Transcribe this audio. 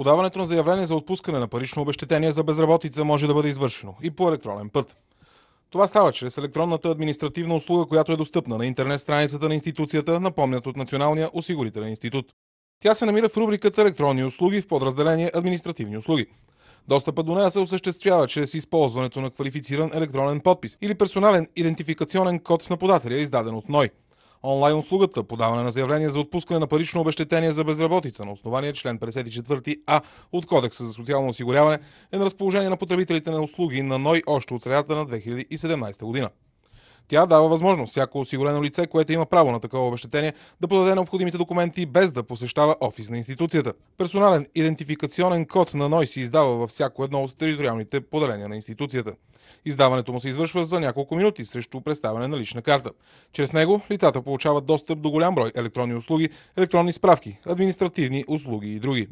Подаването на заявление за отпускане на парично обещетение за безработица може да бъде извършено и по електронен път. Това става чрез електронната административна услуга, която е достъпна на интернет страницата на институцията, напомнят от Националния осигурителен институт. Тя се намира в рубриката Електронни услуги в подразделение Административни услуги. Достъпът до нея се осъществява чрез използването на квалифициран електронен подпис или персонален идентификационен код на подателя, издаден от НОЙ онлайн услугата, подаване на заявление за отпускане на парично обещетение за безработица на основание член 54А от Кодекса за социално осигуряване е на разположение на потребителите на услуги на НОЙ още от средата на 2017 година. Тя дава възможност всяко осигурено лице, което има право на такова обещетение, да подаде необходимите документи без да посещава офис на институцията. Персонален идентификационен код на НОЙ се издава във всяко едно от териториалните поделения на институцията. Издаването му се извършва за няколко минути срещу представяне на лична карта. Чрез него лицата получават достъп до голям брой електронни услуги, електронни справки, административни услуги и други.